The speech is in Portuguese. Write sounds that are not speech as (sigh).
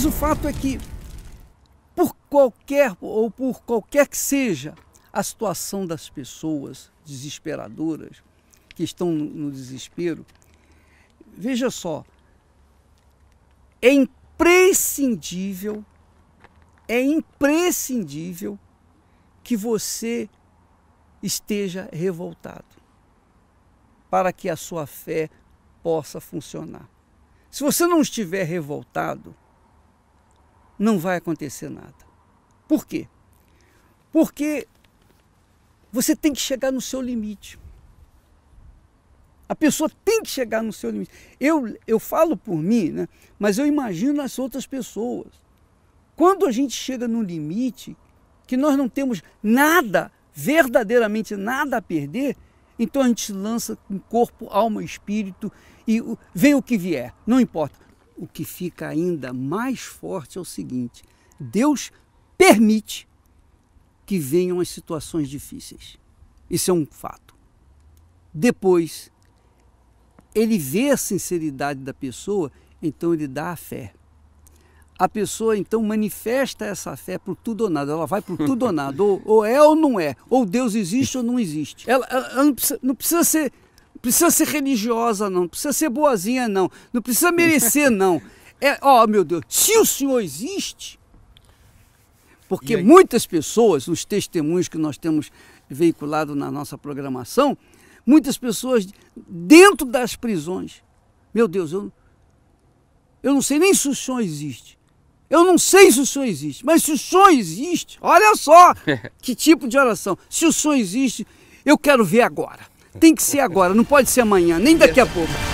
Mas o fato é que, por qualquer ou por qualquer que seja a situação das pessoas desesperadoras, que estão no desespero, veja só, é imprescindível, é imprescindível que você esteja revoltado para que a sua fé possa funcionar. Se você não estiver revoltado, não vai acontecer nada. Por quê? Porque você tem que chegar no seu limite. A pessoa tem que chegar no seu limite. Eu, eu falo por mim, né? mas eu imagino as outras pessoas. Quando a gente chega no limite, que nós não temos nada, verdadeiramente nada a perder, então a gente lança com corpo, alma, espírito e vem o que vier, não importa o que fica ainda mais forte é o seguinte: Deus permite que venham as situações difíceis. Isso é um fato. Depois, ele vê a sinceridade da pessoa, então ele dá a fé. A pessoa então manifesta essa fé por tudo ou nada. Ela vai por tudo ou nada. Ou, ou é ou não é. Ou Deus existe ou não existe. Ela, ela não, precisa, não precisa ser precisa ser religiosa, não. Precisa ser boazinha, não. Não precisa merecer, não. É, ó, oh, meu Deus, se o Senhor existe, porque muitas pessoas, nos testemunhos que nós temos veiculado na nossa programação, muitas pessoas dentro das prisões, meu Deus, eu, eu não sei nem se o Senhor existe. Eu não sei se o Senhor existe, mas se o Senhor existe, olha só (laughs) que tipo de oração. Se o Senhor existe, eu quero ver agora. Tem que ser agora, não pode ser amanhã, nem daqui a pouco.